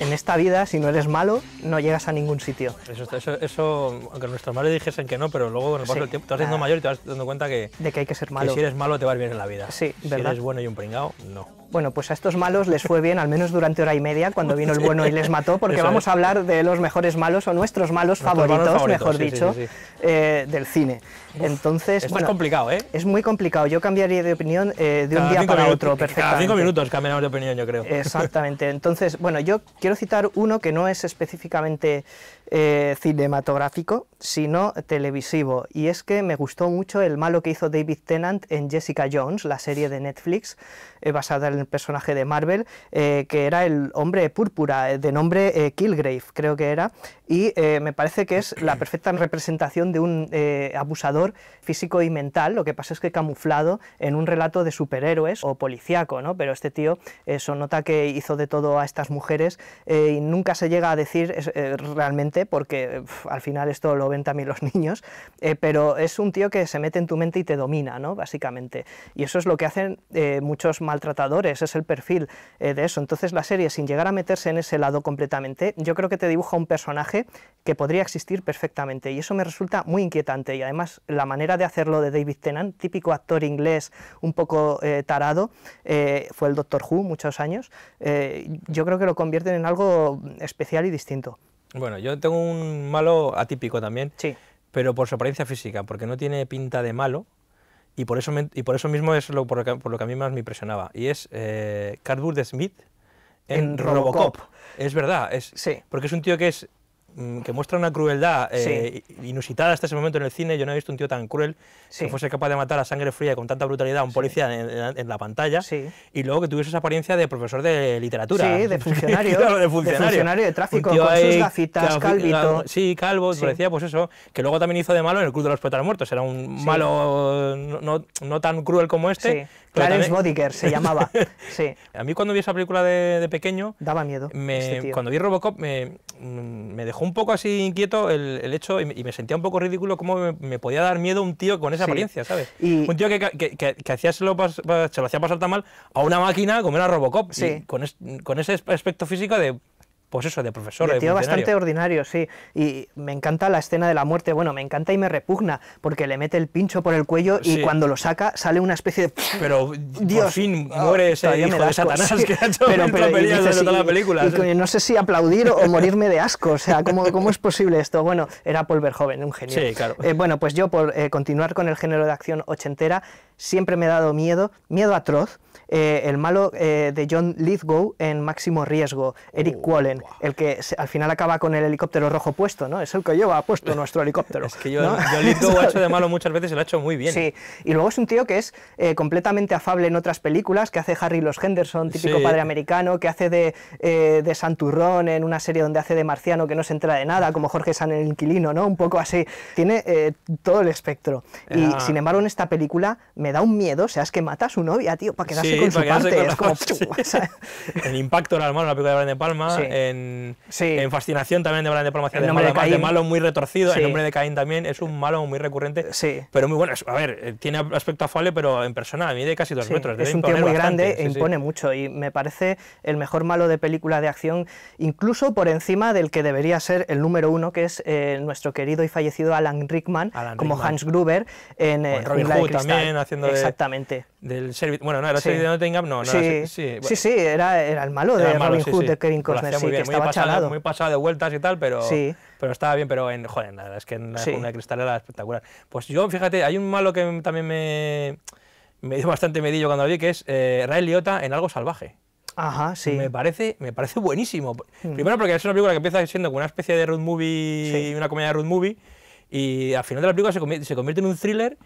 En esta vida, si no eres malo, no llegas a ningún sitio. Eso, eso, eso aunque nuestros madres dijesen que no, pero luego con el paso del tiempo te vas haciendo mayor y te vas dando cuenta que... De que hay que ser malo. Que si eres malo te vas bien en la vida. ¿verdad? Si eres bueno y un pringao, no. Bueno, pues a estos malos les fue bien, al menos durante hora y media, cuando vino el bueno y les mató, porque vamos a hablar de los mejores malos o nuestros malos, favoritos, mejor dicho, eh, del cine. Entonces, es complicado, ¿eh? Es muy complicado. Yo cambiaría de opinión eh, de un día para otro, Perfecto. Cada cinco minutos cambiamos de opinión, yo creo. Exactamente. Entonces, bueno, yo quiero citar uno que no es específicamente eh, cinematográfico, sino televisivo. Y es que me gustó mucho el malo que hizo David Tennant en Jessica Jones, la serie de Netflix, eh, basada en el personaje de Marvel, eh, que era el hombre púrpura, de nombre Kilgrave, creo que era. Y me parece que es la perfecta representación de un abusador físico y mental, lo que pasa es que camuflado en un relato de superhéroes o policíaco, ¿no? Pero este tío eso, nota que hizo de todo a estas mujeres y nunca se llega a decir realmente porque al final esto lo ven también los niños, eh, pero es un tío que se mete en tu mente y te domina, Básicamente. Y eso es lo que hacen eh, muchos maltratadores, es el perfil eh, de eso. Entonces la serie, sin llegar a meterse en ese lado completamente, yo creo que te dibuja un personaje que podría existir perfectamente. Y eso me resulta muy inquietante. Y además la manera de hacerlo de David Tennant, típico actor inglés, un poco tarado, fue el Doctor Who muchos años, yo creo que lo convierten en algo mm, especial y distinto. Bueno, yo tengo un malo atípico también, sí. pero por su apariencia física, porque no tiene pinta de malo y por eso, y por eso mismo es lo, por, lo que, a mí más me impresionaba. Y es eh, Cardboard Smith en, Robocop. Es verdad, es, sí. porque es un tío que es Mm, que muestra una crueldad eh, inusitada hasta ese momento en el cine. Yo no he visto un tío tan cruel que fuese capaz de matar a sangre fría con tanta brutalidad a un policía en, la pantalla. Y luego que tuviese esa apariencia de profesor de literatura. de funcionario. de funcionario. De tráfico, con sus gafitas, calvito. sí, calvo, parecía pues eso. Que luego también hizo de malo en el Club de los Poetas Muertos. Era un malo no, tan cruel como este. Clarence Bodiker se llamaba. Sí. A mí cuando vi esa película de, pequeño... Daba miedo. Este cuando vi Robocop me, mm, me dejó un poco así inquieto el, hecho, y me, sentía un poco ridículo cómo me, podía dar miedo un tío con esa apariencia, ¿sabes? Un tío que, hacía se, lo hacía pasar tan mal a una máquina como era Robocop, con ese aspecto físico de pues eso, de profesor. Un tío bastante ordinario, sí. Y me encanta la escena de la muerte. Bueno, me encanta y me repugna, porque le mete el pincho por el cuello y cuando lo saca sale una especie de. Pero Dios, por fin muere esa ese hijo de Satanás que ha hecho pero, toda la película. no sé si aplaudir o morirme de asco. O sea, ¿cómo, ¿cómo es posible esto? Bueno, era Paul Verhoeven, un genio. Sí, claro. Eh, bueno, pues yo, por eh, continuar con el género de acción ochentera, siempre me ha dado miedo, miedo atroz. Eh, el malo eh, de John Lithgow en Máximo Riesgo, Eric oh, Wallen, el que al final acaba con el helicóptero rojo puesto, ¿no? Es el que lleva puesto nuestro helicóptero. es que yo, Lithgow ha hecho de malo muchas veces y lo ha hecho muy bien. Sí, y luego es un tío que es eh, completamente afable en otras películas, que hace Harry los Henderson, típico padre americano, que hace de, de, Santurrón en una serie donde hace de marciano que no se entra de nada, como Jorge San el inquilino, ¿no? Un poco así. Tiene todo el espectro. Y sin embargo en esta película me da un miedo, o sea, es que mata a su novia, tío, para quedarse con su parte. como, En Impacto, en la película de Brian De Palma. En, Fascinación también de Brian De Palma. El nombre de, malo muy retorcido. El nombre de Caín también es un malo muy recurrente. Sí. Pero muy bueno. A ver, eh, tiene aspecto afable, pero en persona a mí de casi dos metros. Es un tío muy grande e impone mucho. Y me parece el mejor malo de película de acción, incluso por encima del que debería ser el número uno, que es eh, nuestro querido y fallecido Alan Rickman, como Hans Gruber en eh, Robin Exactamente. del Bueno, no, era sí. de no. no sí. sí, sí, sí, era, el malo de Robin Hood de Kevin Costner, sí, que estaba pasado, Muy pasado de vueltas y tal, pero, pero estaba bien, pero en, joder, nada, es que en la una cristal espectacular. Pues yo, fíjate, hay un malo que también me, me dio bastante medillo cuando lo vi, que es eh, Ray Liotta en Algo Salvaje. Ajá, sí. Me parece, me parece buenísimo. Mm. Primero porque es una película que empieza siendo como una especie de road movie, una comedia de road movie, y al final de la película se convierte en un thriller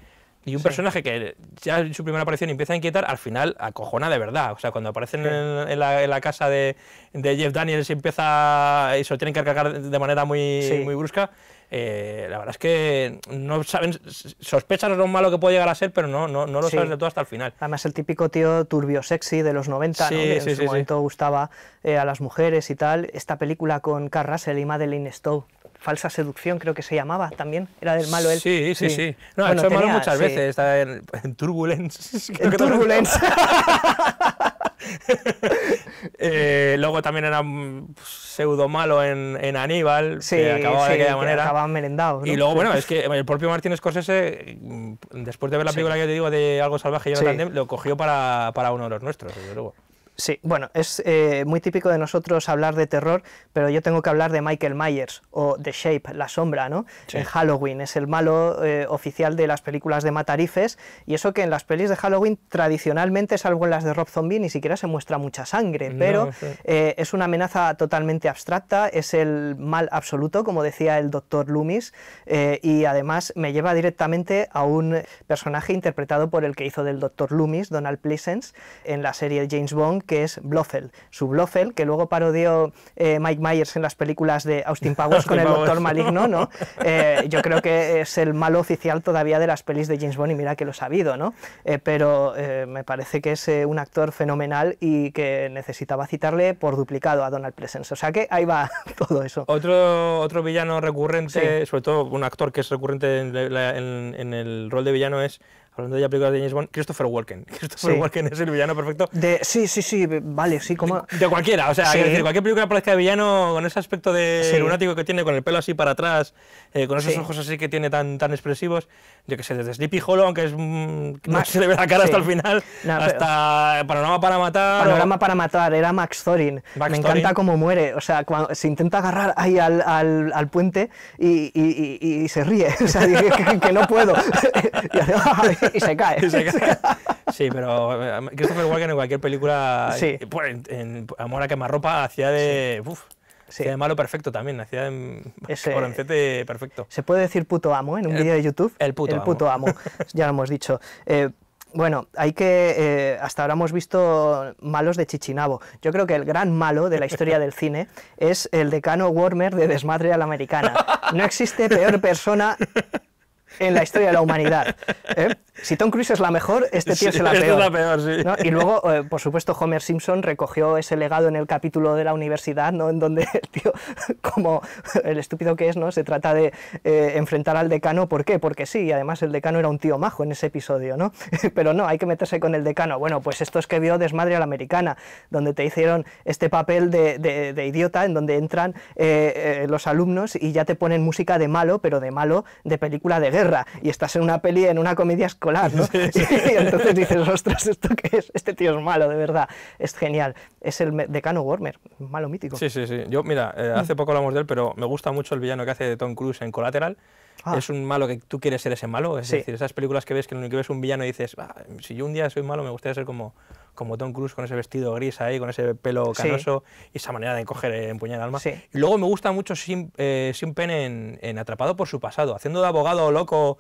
y un personaje que ya en su primera aparición empieza a inquietar, al final acojona de verdad. O sea, cuando aparecen en, la, casa de, de, Jeff Daniels y empieza y se lo tienen que cargar de manera muy, muy brusca, eh, la verdad es que no saben, sospechas lo malo que puede llegar a ser, pero no, no, no lo sabes de todo hasta el final. Además, el típico tío turbio sexy de los 90, que en su momento gustaba eh, a las mujeres y tal. Esta película con Carl Russell y Madeleine Stowe Falsa Seducción, creo que se llamaba también. Era del malo él. Sí, sí, sí. No, bueno, el malo muchas veces. Está en, Turbulence. En Turbulence. Eh, luego también era mm, pues, pseudo malo en, Aníbal, sí, que acababa de aquella manera. Acababan merendados. Y luego, bueno, es que el propio Martín Scorsese, mm, después de ver la película que yo te digo de Algo Salvaje y lo cogió para, para uno de los nuestros, desde luego. Sí, bueno, es eh, muy típico de nosotros hablar de terror, pero yo tengo que hablar de Michael Myers o The Shape, la sombra, ¿no? En Halloween, es el malo eh, oficial de las películas de Matarifes, y eso que en las pelis de Halloween tradicionalmente, salvo en las de Rob Zombie, ni siquiera se muestra mucha sangre, pero eh, es una amenaza totalmente abstracta, es el mal absoluto, como decía el doctor Loomis, y además me lleva directamente a un personaje interpretado por el que hizo del doctor Loomis, Donald Pleasence, en la serie James Bond que es Blofeld. Su Blofeld, que luego parodió eh, Mike Myers en las películas de Austin Powers con el Doctor Maligno, ¿no? Eh, yo creo que es el malo oficial todavía de las pelis de James Bond y mira que lo ha sabido, ¿no? Eh, pero me parece que es un actor fenomenal y que necesitaba citarle por duplicado a Donald Presence O sea que ahí va todo eso. Otro, otro villano recurrente, sobre todo un actor que es recurrente en el rol de villano es hablando de películas de James Bond, Christopher Walken. Christopher Walken es el villano perfecto. De, sí, sí, sí, vale, sí, como... De, cualquiera, o sea, decir, cualquier película parezca de villano con ese aspecto de lunático que tiene, con el pelo así para atrás, eh, con esos ojos así que tiene tan, tan expresivos, yo que sé, desde Sleepy Hollow, aunque es... Mm, no se le ve la cara hasta el final, hasta Panorama para matar... Panorama para matar, era Max Thorin. Me encanta cómo muere, o sea, cuando se intenta agarrar ahí al, al, al puente y, y, se ríe, o sea, que, no puedo. y, y se cae. Sí, pero eh, Christopher Walken en cualquier película, sí. Eh, pues, en, Amor a quemarropa, hacía de... de malo perfecto también, hacía de Ese, perfecto. Se puede decir puto amo eh, en un vídeo de YouTube. El puto amo. ya lo hemos dicho. bueno, hay que. hasta ahora hemos visto malos de Chichinabo. Yo creo que el gran malo de la historia del cine es el decano Warmer de Desmadre a la Americana. No existe peor persona en la historia de la humanidad. ¿eh? Si Tom Cruise es la mejor, este tío es la este peor. Y luego, eh, por supuesto, Homer Simpson recogió ese legado en el capítulo de la universidad, ¿no? en donde el tío, como el estúpido que es, ¿no? se trata de eh, enfrentar al decano. ¿Por qué? Porque sí, y además el decano era un tío majo en ese episodio. ¿no? Pero no, hay que meterse con el decano. Bueno, pues esto es que vio Desmadre a la Americana, donde te hicieron este papel de, de idiota, en donde entran los alumnos y ya te ponen música de malo, pero de malo de película de guerra y estás en una peli, en una comedia escolar, ¿no? entonces dices, ostras, ¿esto qué es? Este tío es malo, de verdad, es genial. Es el decano Warmer, malo mítico. Sí, sí, sí. Yo, mira, eh, mm. hace poco hablamos de él, pero me gusta mucho el villano que hace de Tom Cruise en Colateral. Ah. Es un malo que tú quieres ser ese malo, es decir, esas películas que ves que lo único que ves un villano y dices, ah, si yo un día soy malo, me gustaría ser como, como Tom Cruise con ese vestido gris ahí, con ese pelo canoso y esa manera de encoger, eh, empuñar el alma. Y luego me gusta mucho Sin, eh, en, Atrapado por su pasado, haciendo de abogado loco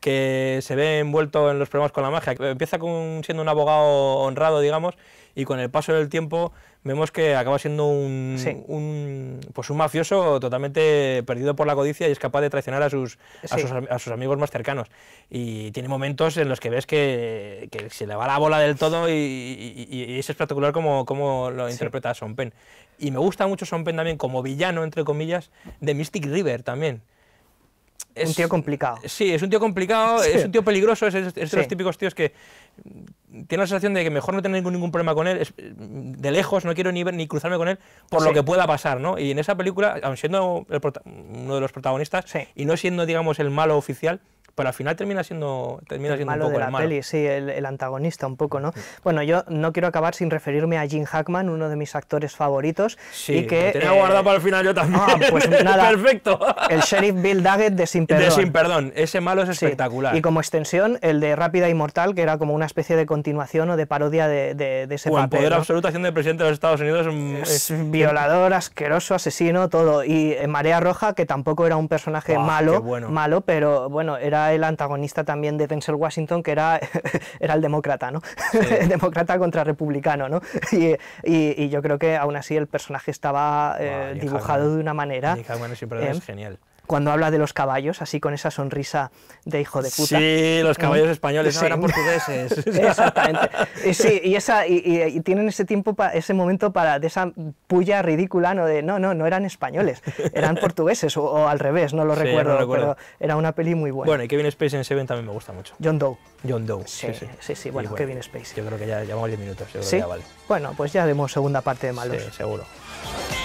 que se ve envuelto en los problemas con la magia. Empieza con, siendo un abogado honrado, digamos, y con el paso del tiempo vemos que acaba siendo un, un, pues un mafioso totalmente perdido por la codicia y es capaz de traicionar a sus, a sus, amigos más cercanos. Y tiene momentos en los que ves que, se le va la bola del todo y, es espectacular como, como lo interpreta Son Pen. Y me gusta mucho Son Pen también como villano, entre comillas, de Mystic River también. Es, un tío complicado. Sí, es un tío complicado, es un tío peligroso, es, es, de los típicos tíos que tiene la sensación de que mejor no tener ningún, problema con él, de lejos, no quiero ni, ni cruzarme con él por lo que pueda pasar, ¿no? Y en esa película, aun siendo uno de los protagonistas y no siendo, digamos, el malo oficial, pero al final termina siendo, termina el siendo un poco de la el peli, sí, el, el, antagonista un poco, ¿no? Bueno, yo no quiero acabar sin referirme a Jim Hackman, uno de mis actores favoritos. Sí, y que, tenía guardado eh, para el final yo ah, también. pues nada. Perfecto. El sheriff Bill Daggett de Sin Perdón. De Sin Perdón, ese malo es espectacular. Y como extensión, el de Rápida y Mortal, que era como una especie de continuación o de parodia de, ese o papel. El poder absoluto haciendo el presidente de los Estados Unidos. Mm, es, violador, asqueroso, asesino, todo. Y eh, Marea Roja, que tampoco era un personaje malo, malo, pero bueno, era el antagonista también de Denzel Washington, que era, era el demócrata, ¿no? demócrata contra republicano, ¿no? Y, yo creo que aún así el personaje estaba eh, dibujado de una manera. siempre ¿eh? es genial cuando habla de los caballos, así con esa sonrisa de hijo de puta. Sí, los caballos mm. españoles, eran portugueses. Exactamente. Y sí, y, y, tienen ese tiempo, ese momento para, de esa puya ridícula, ¿no? De, no, no, no eran españoles, eran portugueses, o, al revés, no lo, recuerdo, pero era una peli muy buena. Bueno, y Kevin Spacey en Seven también me gusta mucho. John Doe. John Doe. Sí, sí, sí, bueno, Kevin Space. Yo creo que ya llevamos 10 minutos, yo creo que ya vale. Bueno, pues ya haremos segunda parte de Malos. Sí, seguro.